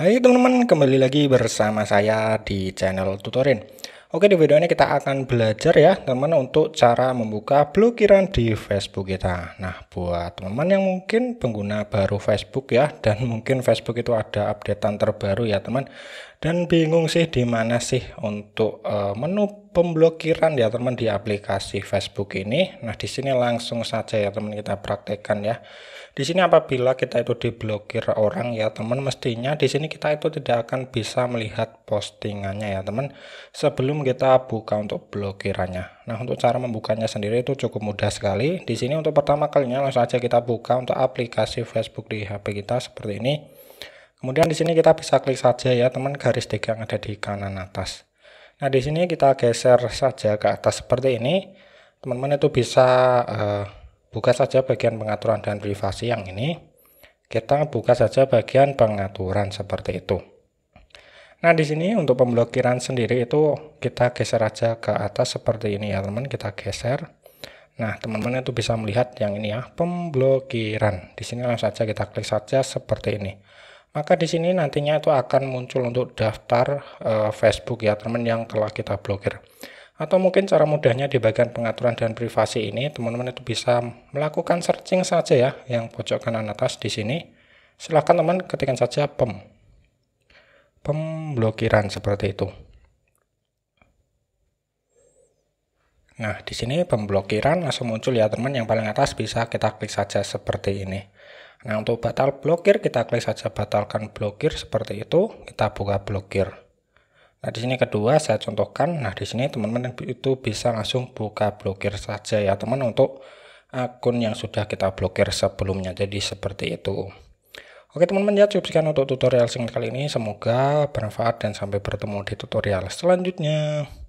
Hai teman-teman, kembali lagi bersama saya di channel tutorial. Oke, di video ini kita akan belajar ya, teman-teman, untuk cara membuka blokiran di Facebook kita. Nah, buat teman-teman yang mungkin pengguna baru Facebook ya, dan mungkin Facebook itu ada updatean terbaru ya, teman dan bingung sih di mana sih untuk uh, menu pemblokiran ya teman di aplikasi Facebook ini. Nah di sini langsung saja ya teman kita praktekkan ya. Di sini apabila kita itu diblokir orang ya teman mestinya di sini kita itu tidak akan bisa melihat postingannya ya teman sebelum kita buka untuk blokirannya. Nah untuk cara membukanya sendiri itu cukup mudah sekali. Di sini untuk pertama kalinya langsung saja kita buka untuk aplikasi Facebook di HP kita seperti ini. Kemudian di sini kita bisa klik saja ya teman garis tiga yang ada di kanan atas. Nah di sini kita geser saja ke atas seperti ini. Teman-teman itu bisa uh, buka saja bagian pengaturan dan privasi yang ini. Kita buka saja bagian pengaturan seperti itu. Nah di sini untuk pemblokiran sendiri itu kita geser aja ke atas seperti ini ya teman. Kita geser. Nah, teman-teman itu bisa melihat yang ini ya, pemblokiran. Di sini langsung saja kita klik saja seperti ini maka di sini nantinya itu akan muncul untuk daftar uh, Facebook ya teman yang telah kita blokir. Atau mungkin cara mudahnya di bagian pengaturan dan privasi ini, teman-teman itu bisa melakukan searching saja ya, yang pojok kanan atas di sini. Silahkan teman ketikkan saja pem. Pemblokiran seperti itu. Nah, di sini pemblokiran langsung muncul ya teman, yang paling atas bisa kita klik saja seperti ini. Nah untuk batal blokir kita klik saja batalkan blokir seperti itu, kita buka blokir. Nah di sini kedua saya contohkan. Nah di sini teman-teman itu bisa langsung buka blokir saja ya teman untuk akun yang sudah kita blokir sebelumnya. Jadi seperti itu. Oke teman-teman ya cukup sekian untuk tutorial singkat kali ini. Semoga bermanfaat dan sampai bertemu di tutorial selanjutnya.